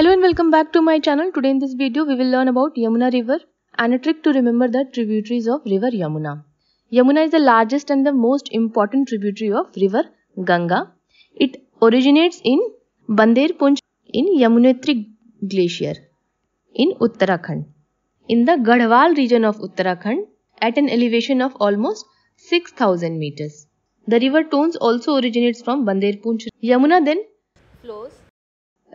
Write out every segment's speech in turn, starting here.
Hello and welcome back to my channel. Today in this video we will learn about Yamuna river and a trick to remember the tributaries of river Yamuna. Yamuna is the largest and the most important tributary of river Ganga. It originates in Bandir in Yamunotri glacier in Uttarakhand. In the Gadhwal region of Uttarakhand at an elevation of almost 6000 meters. The river Tones also originates from Bandir Yamuna then flows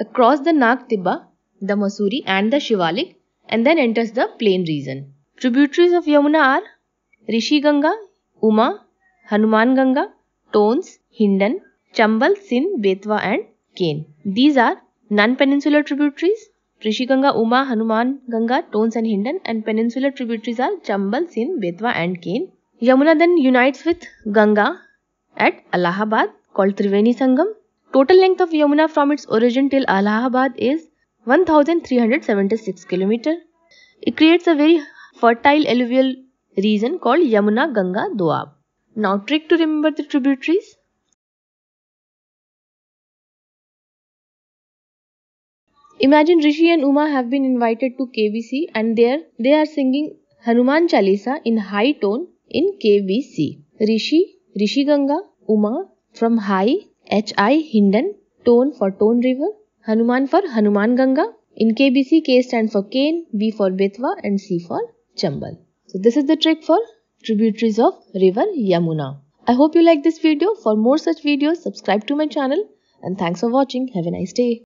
across the Nag Tibba, the Masuri and the Shivalik and then enters the plain region. Tributaries of Yamuna are Rishi Ganga, Uma, Hanuman Ganga, Tones, Hindan, Chambal, Sin, Betwa and Kane. These are non-peninsular tributaries. Rishi Ganga, Uma, Hanuman Ganga, Tones and Hindan and peninsular tributaries are Chambal, Sin, Betwa and Kane. Yamuna then unites with Ganga at Allahabad called Triveni Sangam Total length of Yamuna from its origin till Allahabad is 1376 km. It creates a very fertile alluvial region called Yamuna Ganga Doab. Now trick to remember the tributaries. Imagine Rishi and Uma have been invited to KBC and there they are singing Hanuman Chalisa in high tone in KBC. Rishi, Rishi Ganga, Uma from high H.I. Hinden, Tone for Tone River, Hanuman for Hanuman Ganga. In KBC, K stands for Kane, B for Betwa and C for Chambal. So this is the trick for tributaries of river Yamuna. I hope you like this video. For more such videos, subscribe to my channel and thanks for watching. Have a nice day.